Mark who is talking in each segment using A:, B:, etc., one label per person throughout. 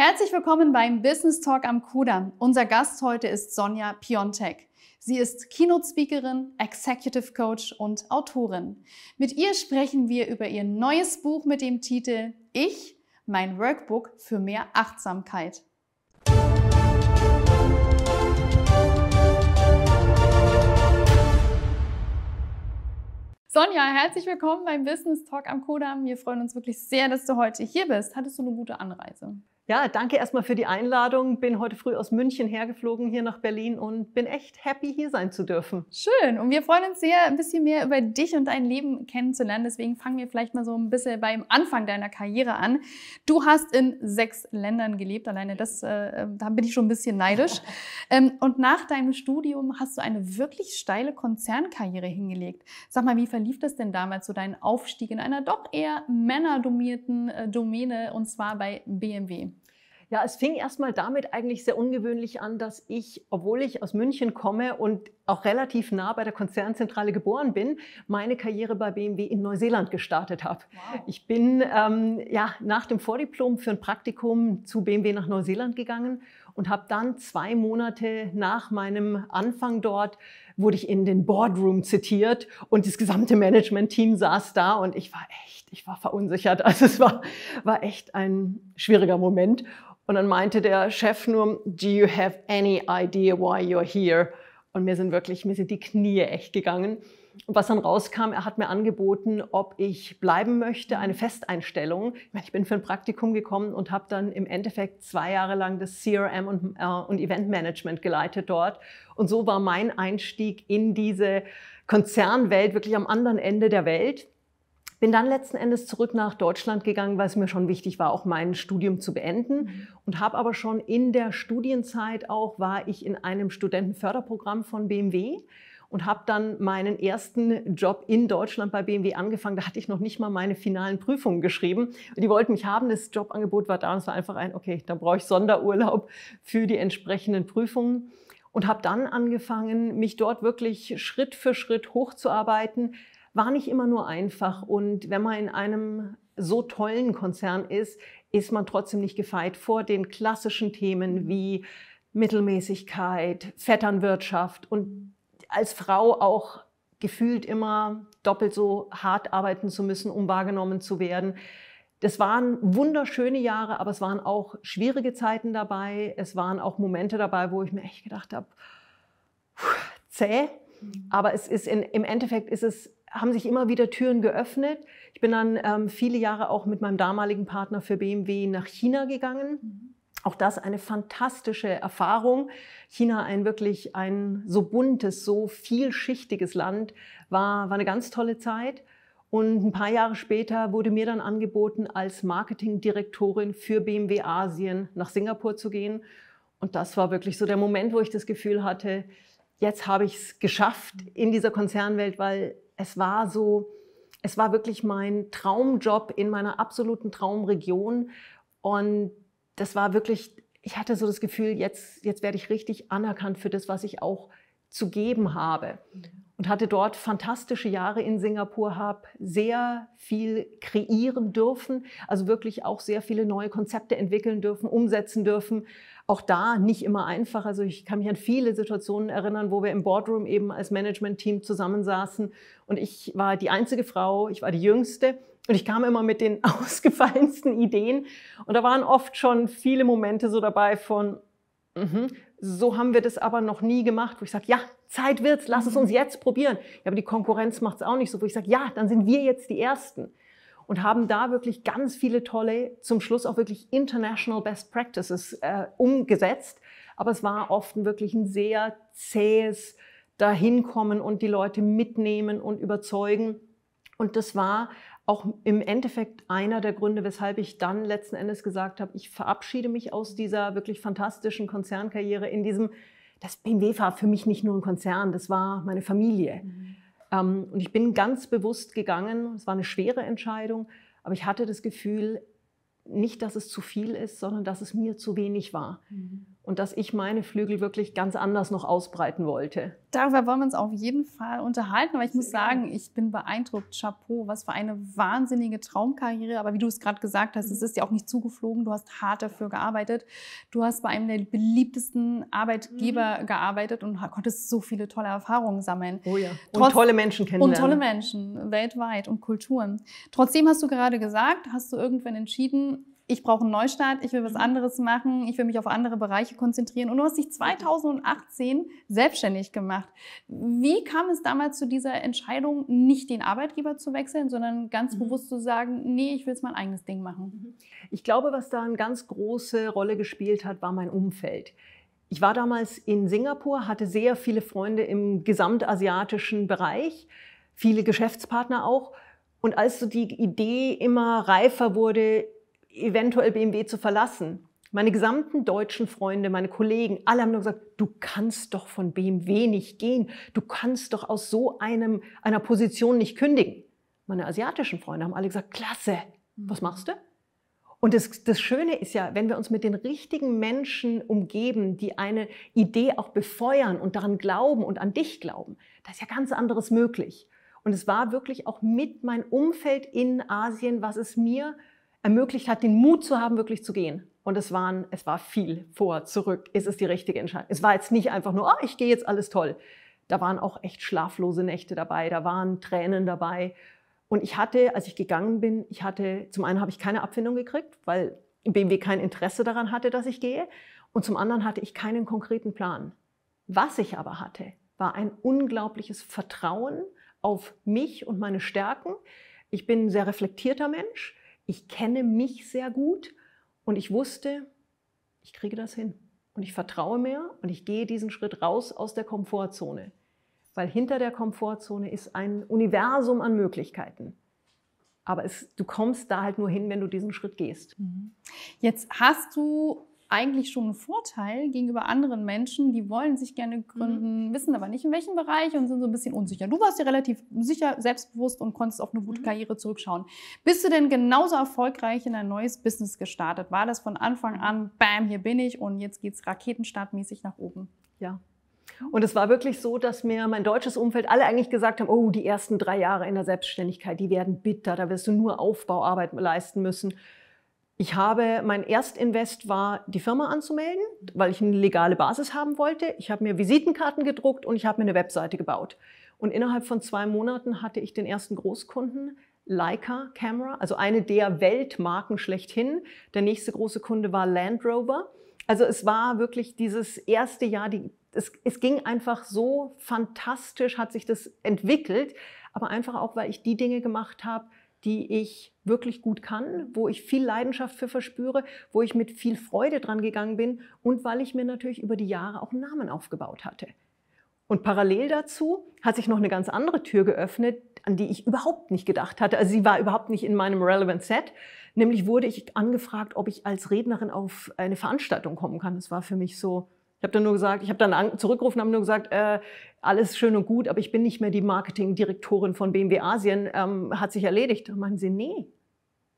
A: Herzlich willkommen beim Business Talk am Kudamm. Unser Gast heute ist Sonja Piontek. Sie ist Keynote-Speakerin, Executive Coach und Autorin. Mit ihr sprechen wir über ihr neues Buch mit dem Titel Ich, mein Workbook für mehr Achtsamkeit. Sonja, herzlich willkommen
B: beim Business Talk am Kodam. Wir freuen uns wirklich sehr, dass du heute hier bist. Hattest du eine gute Anreise? Ja, danke erstmal für die Einladung. Bin heute früh aus München hergeflogen hier nach Berlin und bin echt happy, hier sein zu dürfen. Schön. Und wir freuen uns sehr, ein bisschen mehr über dich und dein Leben kennenzulernen.
A: Deswegen fangen wir vielleicht mal so ein bisschen beim Anfang deiner Karriere an. Du hast in sechs Ländern gelebt. Alleine das, äh, da bin ich schon ein bisschen neidisch. Ähm, und nach deinem Studium hast du eine wirklich steile Konzernkarriere hingelegt. Sag mal, wie verlief das denn damals, so dein
B: Aufstieg in einer doch eher männerdomierten äh, Domäne und zwar bei BMW? Ja, es fing erstmal damit eigentlich sehr ungewöhnlich an, dass ich, obwohl ich aus München komme und auch relativ nah bei der Konzernzentrale geboren bin, meine Karriere bei BMW in Neuseeland gestartet habe. Wow. Ich bin ähm, ja, nach dem Vordiplom für ein Praktikum zu BMW nach Neuseeland gegangen und habe dann zwei Monate nach meinem Anfang dort wurde ich in den Boardroom zitiert und das gesamte Management-Team saß da und ich war echt, ich war verunsichert. Also es war, war echt ein schwieriger Moment. Und dann meinte der Chef nur, do you have any idea why you're here? Und mir sind wirklich, mir sind die Knie echt gegangen. Und was dann rauskam, er hat mir angeboten, ob ich bleiben möchte, eine Festeinstellung. Ich, meine, ich bin für ein Praktikum gekommen und habe dann im Endeffekt zwei Jahre lang das CRM und, äh, und Eventmanagement geleitet dort. Und so war mein Einstieg in diese Konzernwelt wirklich am anderen Ende der Welt. Bin dann letzten Endes zurück nach Deutschland gegangen, weil es mir schon wichtig war, auch mein Studium zu beenden. Mhm. Und habe aber schon in der Studienzeit auch, war ich in einem Studentenförderprogramm von BMW und habe dann meinen ersten Job in Deutschland bei BMW angefangen. Da hatte ich noch nicht mal meine finalen Prüfungen geschrieben. Die wollten mich haben, das Jobangebot war da und es war einfach ein, okay, dann brauche ich Sonderurlaub für die entsprechenden Prüfungen und habe dann angefangen, mich dort wirklich Schritt für Schritt hochzuarbeiten, war nicht immer nur einfach. Und wenn man in einem so tollen Konzern ist, ist man trotzdem nicht gefeit vor den klassischen Themen mhm. wie Mittelmäßigkeit, Vetternwirtschaft und als Frau auch gefühlt immer doppelt so hart arbeiten zu müssen, um wahrgenommen zu werden. Das waren wunderschöne Jahre, aber es waren auch schwierige Zeiten dabei. Es waren auch Momente dabei, wo ich mir echt gedacht habe, zäh. Mhm. Aber es ist in, im Endeffekt ist es haben sich immer wieder Türen geöffnet. Ich bin dann ähm, viele Jahre auch mit meinem damaligen Partner für BMW nach China gegangen. Mhm. Auch das eine fantastische Erfahrung. China ein wirklich ein so buntes, so vielschichtiges Land war, war eine ganz tolle Zeit. Und ein paar Jahre später wurde mir dann angeboten, als Marketingdirektorin für BMW Asien nach Singapur zu gehen. Und das war wirklich so der Moment, wo ich das Gefühl hatte, jetzt habe ich es geschafft in dieser Konzernwelt, weil es war so, es war wirklich mein Traumjob in meiner absoluten Traumregion. Und das war wirklich, ich hatte so das Gefühl, jetzt, jetzt werde ich richtig anerkannt für das, was ich auch zu geben habe. Und hatte dort fantastische Jahre in Singapur, habe sehr viel kreieren dürfen, also wirklich auch sehr viele neue Konzepte entwickeln dürfen, umsetzen dürfen, auch da nicht immer einfach. Also ich kann mich an viele Situationen erinnern, wo wir im Boardroom eben als Management-Team zusammensaßen und ich war die einzige Frau, ich war die jüngste und ich kam immer mit den ausgefallensten Ideen. Und da waren oft schon viele Momente so dabei von, mhm, so haben wir das aber noch nie gemacht, wo ich sage, ja, Zeit wird's, lass es mhm. uns jetzt probieren. Ja, aber die Konkurrenz macht es auch nicht so, wo ich sage, ja, dann sind wir jetzt die Ersten und haben da wirklich ganz viele tolle, zum Schluss auch wirklich international Best Practices äh, umgesetzt. Aber es war oft wirklich ein sehr zähes Dahinkommen und die Leute mitnehmen und überzeugen. Und das war auch im Endeffekt einer der Gründe, weshalb ich dann letzten Endes gesagt habe, ich verabschiede mich aus dieser wirklich fantastischen Konzernkarriere in diesem, das BMW war für mich nicht nur ein Konzern, das war meine Familie. Mhm. Ähm, und ich bin ganz bewusst gegangen. Es war eine schwere Entscheidung, aber ich hatte das Gefühl, nicht, dass es zu viel ist, sondern dass es mir zu wenig war. Mhm und dass ich meine Flügel wirklich ganz anders noch ausbreiten wollte.
A: Darüber wollen wir uns auf jeden Fall unterhalten, aber ich muss sagen, ich bin beeindruckt. Chapeau, was für eine wahnsinnige Traumkarriere. Aber wie du es gerade gesagt hast, es mhm. ist ja auch nicht zugeflogen. Du hast hart dafür gearbeitet. Du hast bei einem der beliebtesten Arbeitgeber mhm. gearbeitet und konntest so viele tolle Erfahrungen sammeln. Oh ja. Trotz tolle Menschen kennenlernen. Und tolle Menschen weltweit und Kulturen. Trotzdem hast du gerade gesagt, hast du irgendwann entschieden, ich brauche einen Neustart, ich will was mhm. anderes machen, ich will mich auf andere Bereiche konzentrieren. Und du hast dich 2018 selbstständig gemacht. Wie kam es damals zu dieser Entscheidung, nicht den Arbeitgeber zu wechseln, sondern ganz mhm. bewusst zu sagen, nee, ich will jetzt mein eigenes Ding machen? Mhm.
B: Ich glaube, was da eine ganz große Rolle gespielt hat, war mein Umfeld. Ich war damals in Singapur, hatte sehr viele Freunde im gesamtasiatischen Bereich, viele Geschäftspartner auch. Und als so die Idee immer reifer wurde, eventuell BMW zu verlassen. Meine gesamten deutschen Freunde, meine Kollegen, alle haben nur gesagt, du kannst doch von BMW nicht gehen, du kannst doch aus so einem, einer Position nicht kündigen. Meine asiatischen Freunde haben alle gesagt, klasse, mhm. was machst du? Und das, das Schöne ist ja, wenn wir uns mit den richtigen Menschen umgeben, die eine Idee auch befeuern und daran glauben und an dich glauben, da ist ja ganz anderes möglich. Und es war wirklich auch mit meinem Umfeld in Asien, was es mir ermöglicht hat, den Mut zu haben, wirklich zu gehen. Und es, waren, es war viel vor, zurück. Ist es die richtige Entscheidung? Es war jetzt nicht einfach nur, oh, ich gehe jetzt alles toll. Da waren auch echt schlaflose Nächte dabei, da waren Tränen dabei. Und ich hatte, als ich gegangen bin, ich hatte, zum einen habe ich keine Abfindung gekriegt, weil BMW kein Interesse daran hatte, dass ich gehe. Und zum anderen hatte ich keinen konkreten Plan. Was ich aber hatte, war ein unglaubliches Vertrauen auf mich und meine Stärken. Ich bin ein sehr reflektierter Mensch ich kenne mich sehr gut und ich wusste, ich kriege das hin. Und ich vertraue mir und ich gehe diesen Schritt raus aus der Komfortzone. Weil hinter der Komfortzone ist ein Universum an Möglichkeiten. Aber es, du kommst da halt nur hin, wenn du diesen Schritt gehst. Mhm. Jetzt hast du
A: eigentlich schon ein Vorteil gegenüber anderen Menschen, die wollen sich gerne mhm. gründen, mhm. wissen aber nicht in welchem Bereich und sind so ein bisschen unsicher. Du warst ja relativ sicher, selbstbewusst und konntest auf eine gute mhm. Karriere zurückschauen. Bist du denn genauso erfolgreich in ein neues Business gestartet? War das von Anfang mhm. an, bam, hier bin ich und jetzt geht es raketenstartmäßig nach oben? Ja,
B: und es war wirklich so, dass mir mein deutsches Umfeld alle eigentlich gesagt haben, oh, die ersten drei Jahre in der Selbstständigkeit, die werden bitter, da wirst du nur Aufbauarbeit leisten müssen. Ich habe, mein Erstinvest war, die Firma anzumelden, weil ich eine legale Basis haben wollte. Ich habe mir Visitenkarten gedruckt und ich habe mir eine Webseite gebaut. Und innerhalb von zwei Monaten hatte ich den ersten Großkunden, Leica Camera, also eine der Weltmarken schlechthin. Der nächste große Kunde war Land Rover. Also es war wirklich dieses erste Jahr, die, es, es ging einfach so fantastisch, hat sich das entwickelt, aber einfach auch, weil ich die Dinge gemacht habe, die ich wirklich gut kann, wo ich viel Leidenschaft für verspüre, wo ich mit viel Freude dran gegangen bin und weil ich mir natürlich über die Jahre auch einen Namen aufgebaut hatte. Und parallel dazu hat sich noch eine ganz andere Tür geöffnet, an die ich überhaupt nicht gedacht hatte. Also sie war überhaupt nicht in meinem Relevant Set. Nämlich wurde ich angefragt, ob ich als Rednerin auf eine Veranstaltung kommen kann. Das war für mich so, ich habe dann nur gesagt, ich habe dann zurückgerufen, habe nur gesagt, äh, alles schön und gut, aber ich bin nicht mehr die Marketingdirektorin von BMW Asien, ähm, hat sich erledigt. Dann meinen sie, nee,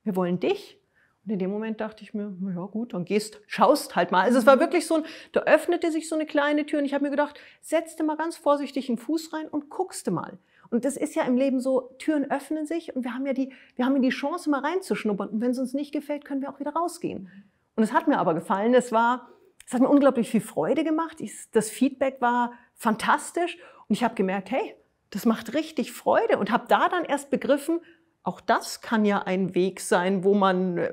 B: wir wollen dich. Und in dem Moment dachte ich mir, ja gut, dann gehst, schaust halt mal. Also es war mhm. wirklich so ein, da öffnete sich so eine kleine Tür und ich habe mir gedacht, setzte mal ganz vorsichtig einen Fuß rein und guckste mal. Und das ist ja im Leben so, Türen öffnen sich und wir haben ja die, wir haben ja die Chance, mal reinzuschnuppern. Und wenn es uns nicht gefällt, können wir auch wieder rausgehen. Mhm. Und es hat mir aber gefallen. Es war, es hat mir unglaublich viel Freude gemacht. Ich, das Feedback war fantastisch und ich habe gemerkt, hey, das macht richtig Freude und habe da dann erst begriffen, auch das kann ja ein Weg sein, wo man äh,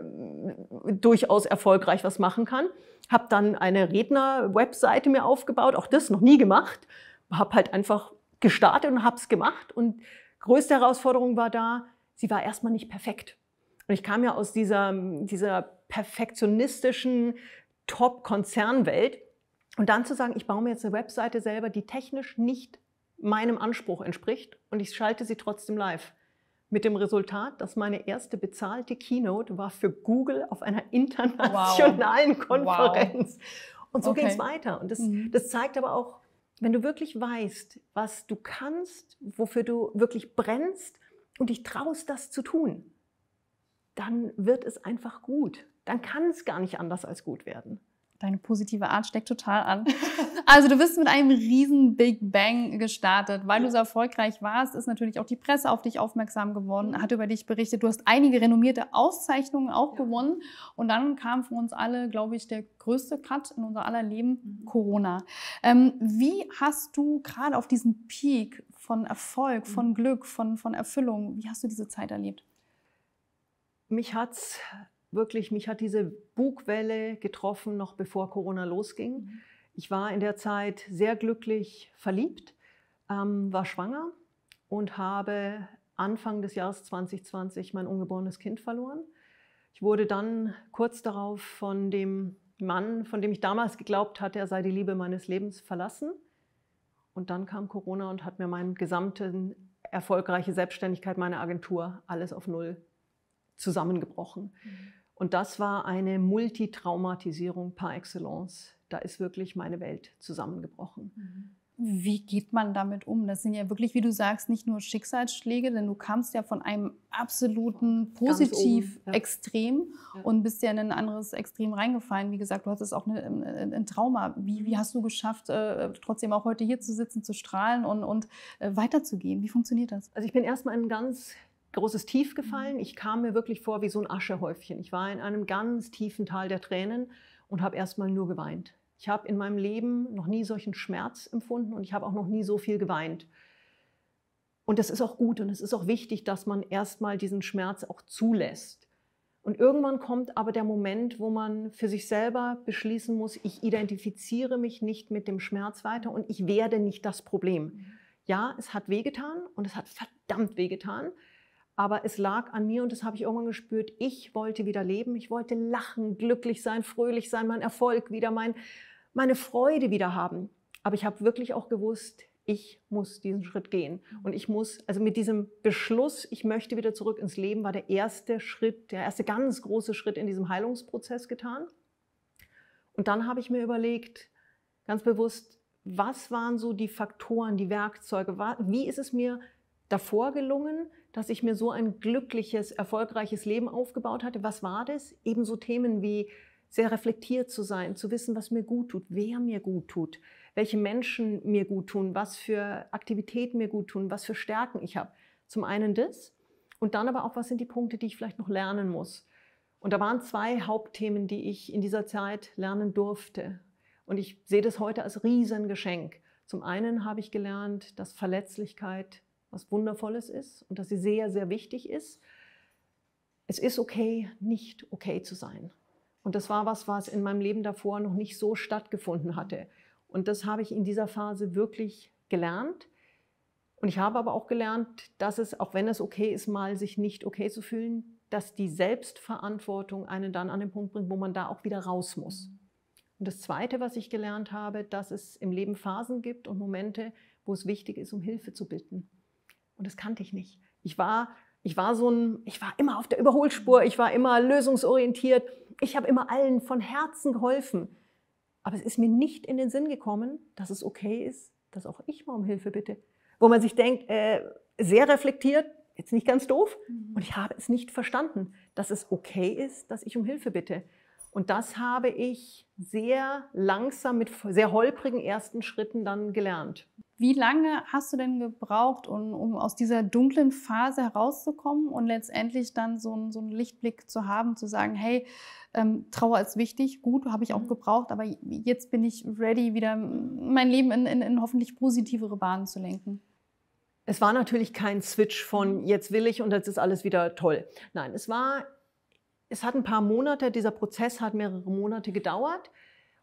B: durchaus erfolgreich was machen kann. Habe dann eine Redner-Webseite mir aufgebaut, auch das noch nie gemacht. Habe halt einfach gestartet und habe es gemacht. Und größte Herausforderung war da, sie war erstmal nicht perfekt. Und ich kam ja aus dieser, dieser perfektionistischen Top-Konzernwelt. Und dann zu sagen, ich baue mir jetzt eine Webseite selber, die technisch nicht meinem Anspruch entspricht und ich schalte sie trotzdem live. Mit dem Resultat, dass meine erste bezahlte Keynote war für Google auf einer internationalen wow. Konferenz. Wow. Und so okay. ging es weiter. Und das, mhm. das zeigt aber auch, wenn du wirklich weißt, was du kannst, wofür du wirklich brennst und dich traust, das zu tun, dann wird es einfach gut dann kann es gar nicht anders als gut werden. Deine positive Art steckt total an.
A: Also du bist mit einem riesen Big Bang gestartet. Weil du so erfolgreich warst, ist natürlich auch die Presse auf dich aufmerksam geworden, hat über dich berichtet. Du hast einige renommierte Auszeichnungen auch ja. gewonnen. Und dann kam für uns alle, glaube ich, der größte Cut in unser aller Leben, mhm. Corona. Ähm, wie hast du gerade auf diesem Peak von Erfolg, mhm. von Glück, von, von Erfüllung, wie hast du diese Zeit erlebt?
B: Mich hat es wirklich, mich hat diese Bugwelle getroffen, noch bevor Corona losging. Mhm. Ich war in der Zeit sehr glücklich verliebt, ähm, war schwanger und habe Anfang des Jahres 2020 mein ungeborenes Kind verloren. Ich wurde dann kurz darauf von dem Mann, von dem ich damals geglaubt hatte, er sei die Liebe meines Lebens, verlassen. Und dann kam Corona und hat mir meine gesamte erfolgreiche Selbstständigkeit, meine Agentur, alles auf Null zusammengebrochen. Mhm. Und das war eine Multitraumatisierung par excellence. Da ist wirklich meine Welt zusammengebrochen. Mhm.
A: Wie geht man damit um? Das sind ja wirklich, wie du sagst, nicht nur Schicksalsschläge, denn du kamst ja von einem absoluten positiv Extrem ja. und bist ja in ein anderes Extrem reingefallen. Wie gesagt, du hattest auch eine, ein Trauma. Wie, wie, hast du geschafft, äh, trotzdem auch heute hier zu sitzen, zu
B: strahlen und, und äh, weiterzugehen? Wie funktioniert das? Also ich bin erstmal ein ganz großes Tief mhm. gefallen. Ich kam mir wirklich vor wie so ein Aschehäufchen. Ich war in einem ganz tiefen Tal der Tränen und habe erstmal nur geweint. Ich habe in meinem Leben noch nie solchen Schmerz empfunden und ich habe auch noch nie so viel geweint. Und das ist auch gut und es ist auch wichtig, dass man erstmal diesen Schmerz auch zulässt. Und irgendwann kommt aber der Moment, wo man für sich selber beschließen muss, ich identifiziere mich nicht mit dem Schmerz weiter und ich werde nicht das Problem. Mhm. Ja, es hat wehgetan und es hat verdammt wehgetan. Aber es lag an mir und das habe ich irgendwann gespürt. Ich wollte wieder leben. Ich wollte lachen, glücklich sein, fröhlich sein, meinen Erfolg wieder, mein, meine Freude wieder haben. Aber ich habe wirklich auch gewusst, ich muss diesen Schritt gehen. Und ich muss, also mit diesem Beschluss, ich möchte wieder zurück ins Leben, war der erste Schritt, der erste ganz große Schritt in diesem Heilungsprozess getan. Und dann habe ich mir überlegt, ganz bewusst, was waren so die Faktoren, die Werkzeuge, wie ist es mir davor gelungen, dass ich mir so ein glückliches, erfolgreiches Leben aufgebaut hatte. Was war das? Ebenso Themen wie sehr reflektiert zu sein, zu wissen, was mir gut tut, wer mir gut tut, welche Menschen mir gut tun, was für Aktivitäten mir gut tun, was für Stärken ich habe. Zum einen das und dann aber auch, was sind die Punkte, die ich vielleicht noch lernen muss. Und da waren zwei Hauptthemen, die ich in dieser Zeit lernen durfte. Und ich sehe das heute als Riesengeschenk. Zum einen habe ich gelernt, dass Verletzlichkeit was Wundervolles ist und dass sie sehr, sehr wichtig ist. Es ist okay, nicht okay zu sein. Und das war was, was in meinem Leben davor noch nicht so stattgefunden hatte. Und das habe ich in dieser Phase wirklich gelernt. Und ich habe aber auch gelernt, dass es, auch wenn es okay ist, mal sich nicht okay zu fühlen, dass die Selbstverantwortung einen dann an den Punkt bringt, wo man da auch wieder raus muss. Und das Zweite, was ich gelernt habe, dass es im Leben Phasen gibt und Momente, wo es wichtig ist, um Hilfe zu bitten. Und das kannte ich nicht. Ich war, ich war so ein, ich war immer auf der Überholspur, ich war immer lösungsorientiert, ich habe immer allen von Herzen geholfen. Aber es ist mir nicht in den Sinn gekommen, dass es okay ist, dass auch ich mal um Hilfe bitte. Wo man sich denkt, äh, sehr reflektiert, jetzt nicht ganz doof, mhm. und ich habe es nicht verstanden, dass es okay ist, dass ich um Hilfe bitte. Und das habe ich sehr langsam mit sehr holprigen ersten Schritten dann gelernt. Wie
A: lange hast du denn gebraucht, um, um aus dieser dunklen Phase herauszukommen und letztendlich dann so einen, so einen Lichtblick zu haben, zu sagen, hey, ähm, Trauer ist wichtig, gut, habe ich auch mhm. gebraucht, aber jetzt bin ich ready, wieder mein Leben in, in, in hoffentlich positivere Bahnen
B: zu lenken? Es war natürlich kein Switch von mhm. jetzt will ich und jetzt ist alles wieder toll. Nein, es war es hat ein paar Monate, dieser Prozess hat mehrere Monate gedauert.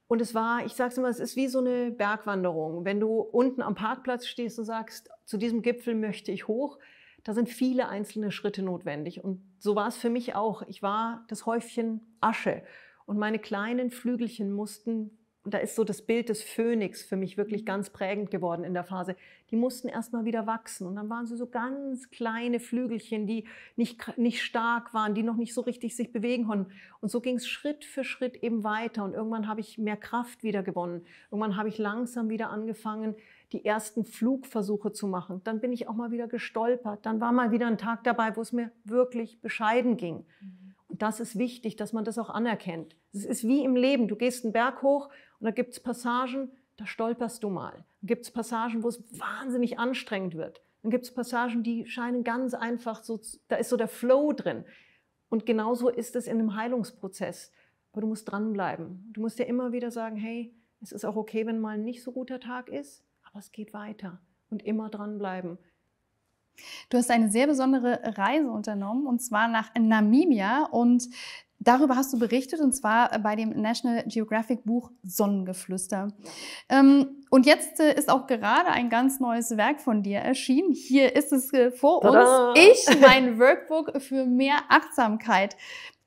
B: Und es war, ich sage es immer, es ist wie so eine Bergwanderung. Wenn du unten am Parkplatz stehst und sagst, zu diesem Gipfel möchte ich hoch, da sind viele einzelne Schritte notwendig. Und so war es für mich auch. Ich war das Häufchen Asche und meine kleinen Flügelchen mussten, und da ist so das Bild des Phönix für mich wirklich ganz prägend geworden in der Phase, die mussten erstmal wieder wachsen. Und dann waren sie so ganz kleine Flügelchen, die nicht, nicht stark waren, die noch nicht so richtig sich bewegen konnten. Und so ging es Schritt für Schritt eben weiter. Und irgendwann habe ich mehr Kraft wieder gewonnen. Irgendwann habe ich langsam wieder angefangen, die ersten Flugversuche zu machen. Dann bin ich auch mal wieder gestolpert. Dann war mal wieder ein Tag dabei, wo es mir wirklich bescheiden ging. Mhm. Und das ist wichtig, dass man das auch anerkennt. Es ist wie im Leben. Du gehst einen Berg hoch und da gibt es Passagen, da stolperst du mal. Gibt es Passagen, wo es wahnsinnig anstrengend wird. Dann gibt es Passagen, die scheinen ganz einfach, so, da ist so der Flow drin. Und genauso ist es in einem Heilungsprozess. Aber du musst dranbleiben. Du musst dir immer wieder sagen, hey, es ist auch okay, wenn mal ein nicht so guter Tag ist, aber es geht weiter. Und immer dranbleiben.
A: Du hast eine sehr besondere Reise unternommen und zwar nach Namibia und Darüber hast du berichtet und zwar äh, bei dem National Geographic Buch Sonnengeflüster. Ähm, und jetzt äh, ist auch gerade ein ganz neues Werk von dir erschienen. Hier ist es äh, vor Tada! uns. Ich, mein Workbook für mehr Achtsamkeit.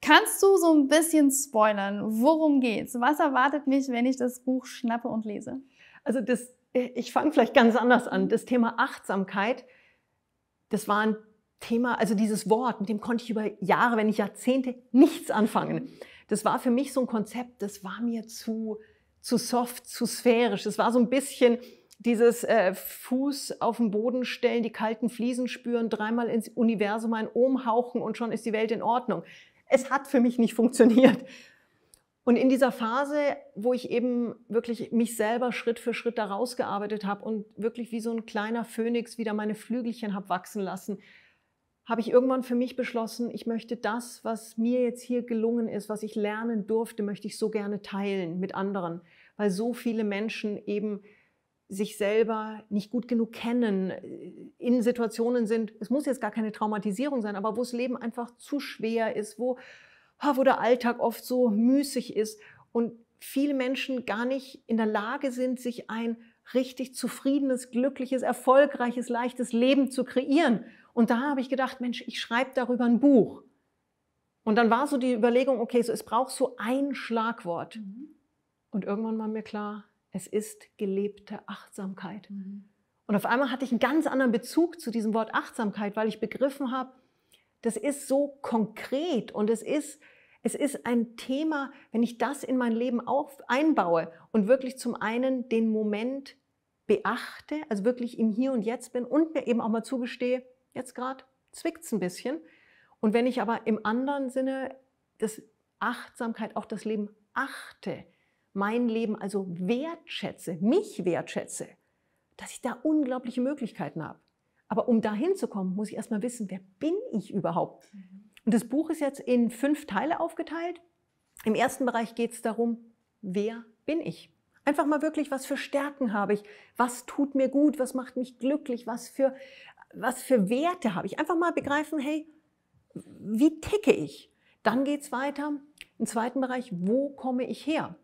A: Kannst du so ein bisschen spoilern? Worum geht's? Was erwartet mich, wenn ich das Buch schnappe und lese?
B: Also das, ich fange vielleicht ganz anders an. Das Thema Achtsamkeit, das war ein Thema, also dieses Wort, mit dem konnte ich über Jahre, wenn nicht Jahrzehnte nichts anfangen. Das war für mich so ein Konzept, das war mir zu, zu soft, zu sphärisch. Das war so ein bisschen dieses äh, Fuß auf den Boden stellen, die kalten Fliesen spüren, dreimal ins Universum ein Ohm hauchen und schon ist die Welt in Ordnung. Es hat für mich nicht funktioniert. Und in dieser Phase, wo ich eben wirklich mich selber Schritt für Schritt da rausgearbeitet habe und wirklich wie so ein kleiner Phönix wieder meine Flügelchen habe wachsen lassen, habe ich irgendwann für mich beschlossen, ich möchte das, was mir jetzt hier gelungen ist, was ich lernen durfte, möchte ich so gerne teilen mit anderen, weil so viele Menschen eben sich selber nicht gut genug kennen, äh, in Situationen sind, es muss jetzt gar keine Traumatisierung sein, aber wo das Leben einfach zu schwer ist, wo, wo der Alltag oft so müßig ist und viele Menschen gar nicht in der Lage sind, sich ein richtig zufriedenes, glückliches, erfolgreiches, leichtes Leben zu kreieren. Und da habe ich gedacht, Mensch, ich schreibe darüber ein Buch. Und dann war so die Überlegung, okay, so es braucht so ein Schlagwort. Mhm. Und irgendwann war mir klar, es ist gelebte Achtsamkeit. Mhm. Und auf einmal hatte ich einen ganz anderen Bezug zu diesem Wort Achtsamkeit, weil ich begriffen habe, das ist so konkret und es ist, es ist ein Thema, wenn ich das in mein Leben auf, einbaue und wirklich zum einen den Moment beachte, also wirklich im Hier und Jetzt bin und mir eben auch mal zugestehe, jetzt gerade zwickt es ein bisschen. Und wenn ich aber im anderen Sinne das Achtsamkeit auch das Leben achte, mein Leben also wertschätze, mich wertschätze, dass ich da unglaubliche Möglichkeiten habe. Aber um dahin zu kommen, muss ich erstmal wissen, wer bin ich überhaupt? Mhm. Und das Buch ist jetzt in fünf Teile aufgeteilt. Im ersten Bereich geht es darum, wer bin ich? Einfach mal wirklich, was für Stärken habe ich? Was tut mir gut? Was macht mich glücklich? Was für was für Werte habe ich. Einfach mal begreifen, hey, wie ticke ich? Dann geht es weiter im zweiten Bereich, wo komme ich her?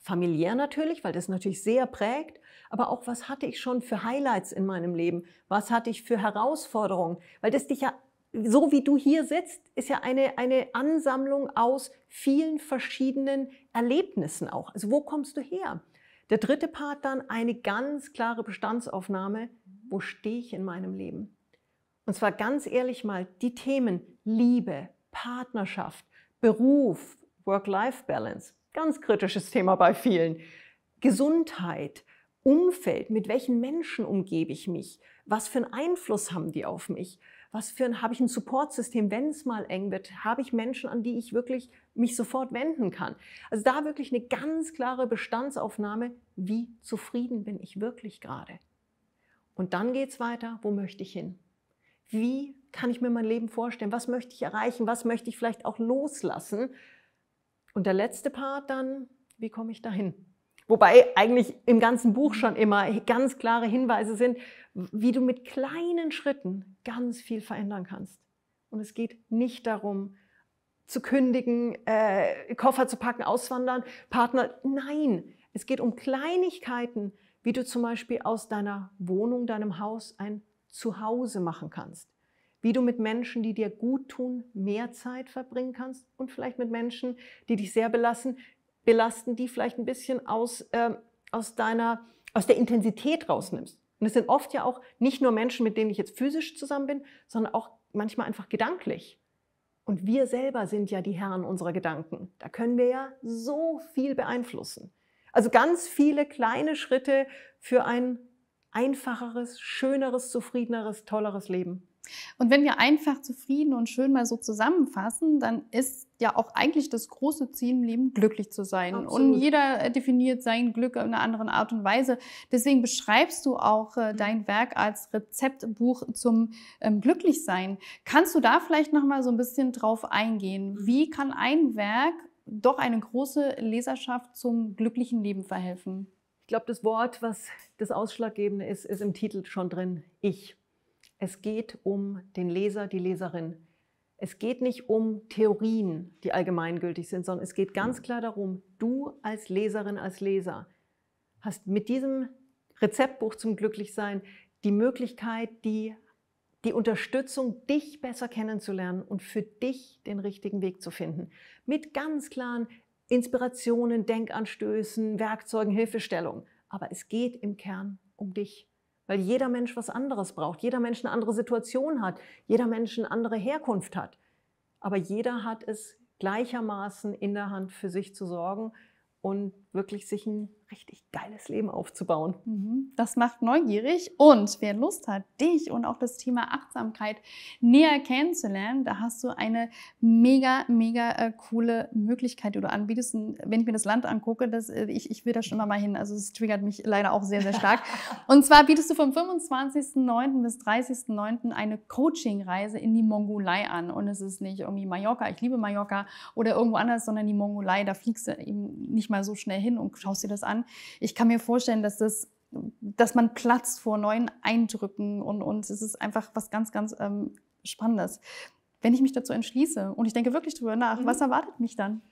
B: Familiär natürlich, weil das natürlich sehr prägt, aber auch, was hatte ich schon für Highlights in meinem Leben? Was hatte ich für Herausforderungen? Weil das dich ja, so wie du hier sitzt, ist ja eine, eine Ansammlung aus vielen verschiedenen Erlebnissen auch. Also wo kommst du her? Der dritte Part dann eine ganz klare Bestandsaufnahme wo stehe ich in meinem Leben? Und zwar ganz ehrlich mal die Themen Liebe, Partnerschaft, Beruf, Work-Life-Balance, ganz kritisches Thema bei vielen, Gesundheit, Umfeld, mit welchen Menschen umgebe ich mich, was für einen Einfluss haben die auf mich, was für ein, habe ich ein Supportsystem, wenn es mal eng wird, habe ich Menschen, an die ich wirklich mich sofort wenden kann. Also da wirklich eine ganz klare Bestandsaufnahme, wie zufrieden bin ich wirklich gerade. Und dann geht es weiter, wo möchte ich hin? Wie kann ich mir mein Leben vorstellen? Was möchte ich erreichen? Was möchte ich vielleicht auch loslassen? Und der letzte Part dann, wie komme ich dahin? Wobei eigentlich im ganzen Buch schon immer ganz klare Hinweise sind, wie du mit kleinen Schritten ganz viel verändern kannst. Und es geht nicht darum, zu kündigen, äh, Koffer zu packen, auswandern, Partner. Nein, es geht um Kleinigkeiten, wie du zum Beispiel aus deiner Wohnung, deinem Haus ein Zuhause machen kannst, wie du mit Menschen, die dir gut tun, mehr Zeit verbringen kannst und vielleicht mit Menschen, die dich sehr belassen, belasten, die vielleicht ein bisschen aus, äh, aus, deiner, aus der Intensität rausnimmst. Und es sind oft ja auch nicht nur Menschen, mit denen ich jetzt physisch zusammen bin, sondern auch manchmal einfach gedanklich. Und wir selber sind ja die Herren unserer Gedanken. Da können wir ja so viel beeinflussen. Also ganz viele kleine Schritte für ein einfacheres, schöneres, zufriedeneres, tolleres Leben. Und wenn wir einfach zufrieden und schön mal so
A: zusammenfassen, dann ist ja auch eigentlich das große Ziel im Leben, glücklich zu sein. Absolut. Und jeder äh, definiert sein Glück in einer anderen Art und Weise. Deswegen beschreibst du auch äh, mhm. dein Werk als Rezeptbuch zum ähm, Glücklichsein. Kannst du da vielleicht nochmal so ein bisschen drauf eingehen? Mhm. Wie kann ein Werk doch eine große Leserschaft zum
B: glücklichen Leben verhelfen. Ich glaube, das Wort, was das Ausschlaggebende ist, ist im Titel schon drin, ich. Es geht um den Leser, die Leserin. Es geht nicht um Theorien, die allgemeingültig sind, sondern es geht ganz klar darum, du als Leserin, als Leser hast mit diesem Rezeptbuch zum Glücklichsein die Möglichkeit, die die Unterstützung, dich besser kennenzulernen und für dich den richtigen Weg zu finden. Mit ganz klaren Inspirationen, Denkanstößen, Werkzeugen, Hilfestellung. Aber es geht im Kern um dich. Weil jeder Mensch was anderes braucht, jeder Mensch eine andere Situation hat, jeder Mensch eine andere Herkunft hat. Aber jeder hat es gleichermaßen in der Hand, für sich zu sorgen und wirklich sich ein richtig geiles Leben aufzubauen. Mhm. Das macht neugierig und wer
A: Lust hat, dich und auch das Thema Achtsamkeit näher kennenzulernen, da hast du eine mega, mega äh, coole Möglichkeit, die du anbietest. Und wenn ich mir das Land angucke, das, äh, ich, ich will da schon mal hin, also es triggert mich leider auch sehr, sehr stark. und zwar bietest du vom 25.09. bis 30.09. eine Coaching-Reise in die Mongolei an und es ist nicht irgendwie Mallorca, ich liebe Mallorca oder irgendwo anders, sondern die Mongolei, da fliegst du eben nicht mal so schnell hin und schaust dir das an. Ich kann mir vorstellen, dass das dass man platzt vor neuen Eindrücken und, und es ist einfach was ganz, ganz ähm, Spannendes. Wenn ich mich dazu entschließe
B: und ich denke wirklich darüber nach, mhm. was erwartet mich dann?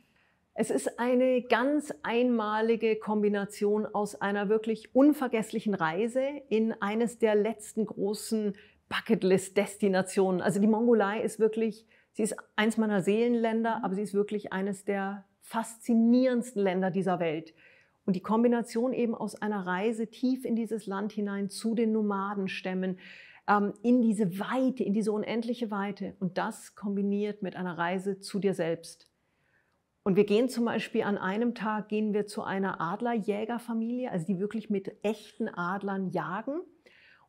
B: Es ist eine ganz einmalige Kombination aus einer wirklich unvergesslichen Reise in eines der letzten großen Bucketlist-Destinationen. Also die Mongolei ist wirklich, sie ist eins meiner Seelenländer, aber sie ist wirklich eines der faszinierendsten Länder dieser Welt. Und die Kombination eben aus einer Reise tief in dieses Land hinein zu den Nomadenstämmen, ähm, in diese Weite, in diese unendliche Weite und das kombiniert mit einer Reise zu dir selbst. Und wir gehen zum Beispiel an einem Tag gehen wir zu einer Adlerjägerfamilie, also die wirklich mit echten Adlern jagen.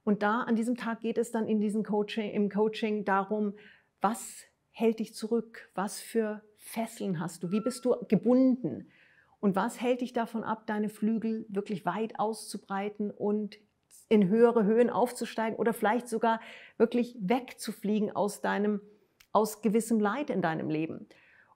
B: Und da an diesem Tag geht es dann in diesem Coaching, im Coaching darum, was hält dich zurück, was für Fesseln hast du? Wie bist du gebunden? Und was hält dich davon ab, deine Flügel wirklich weit auszubreiten und in höhere Höhen aufzusteigen oder vielleicht sogar wirklich wegzufliegen aus deinem, aus gewissem Leid in deinem Leben?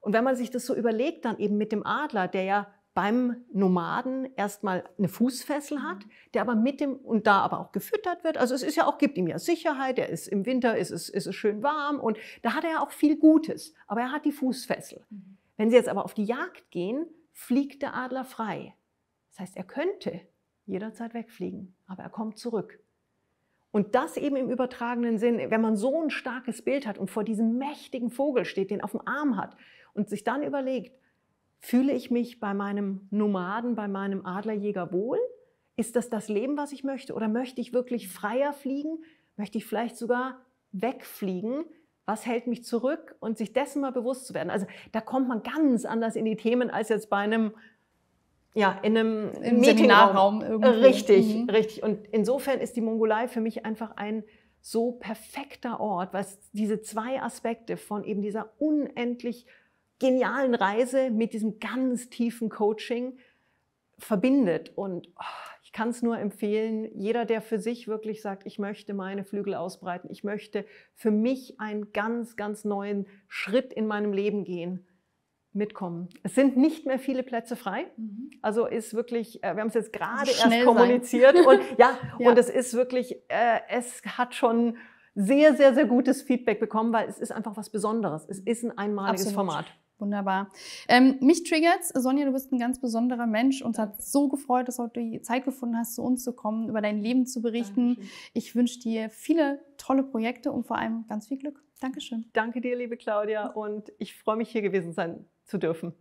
B: Und wenn man sich das so überlegt, dann eben mit dem Adler, der ja beim Nomaden erstmal eine Fußfessel hat, mhm. der aber mit dem und da aber auch gefüttert wird. Also es ist ja auch, gibt ihm ja Sicherheit, er ist im Winter, ist es, ist es schön warm und da hat er ja auch viel Gutes, aber er hat die Fußfessel. Mhm. Wenn sie jetzt aber auf die Jagd gehen, fliegt der Adler frei. Das heißt, er könnte jederzeit wegfliegen, aber er kommt zurück. Und das eben im übertragenen Sinn, wenn man so ein starkes Bild hat und vor diesem mächtigen Vogel steht, den auf dem Arm hat und sich dann überlegt, Fühle ich mich bei meinem Nomaden, bei meinem Adlerjäger wohl? Ist das das Leben, was ich möchte? Oder möchte ich wirklich freier fliegen? Möchte ich vielleicht sogar wegfliegen? Was hält mich zurück? Und sich dessen mal bewusst zu werden. Also da kommt man ganz anders in die Themen als jetzt bei einem, ja, in einem Im Seminarraum irgendwie. Richtig, mhm. richtig. Und insofern ist die Mongolei für mich einfach ein so perfekter Ort, was diese zwei Aspekte von eben dieser unendlich genialen Reise mit diesem ganz tiefen Coaching verbindet. Und oh, ich kann es nur empfehlen, jeder, der für sich wirklich sagt, ich möchte meine Flügel ausbreiten, ich möchte für mich einen ganz, ganz neuen Schritt in meinem Leben gehen, mitkommen. Es sind nicht mehr viele Plätze frei. Mhm. Also ist wirklich, äh, wir haben es jetzt gerade erst kommuniziert und ja, ja, und es ist wirklich, äh, es hat schon sehr, sehr, sehr gutes Feedback bekommen, weil es ist einfach was Besonderes. Es ist ein
A: einmaliges Absolut. Format. Wunderbar. Ähm, mich triggert's. Sonja, du bist ein ganz besonderer Mensch. Uns hat so gefreut, dass du heute die Zeit gefunden hast, zu uns zu kommen, über dein Leben zu berichten. Dankeschön. Ich wünsche dir viele tolle Projekte und vor allem ganz viel Glück. Dankeschön. Danke dir, liebe Claudia. Und
B: ich freue mich, hier gewesen sein zu dürfen.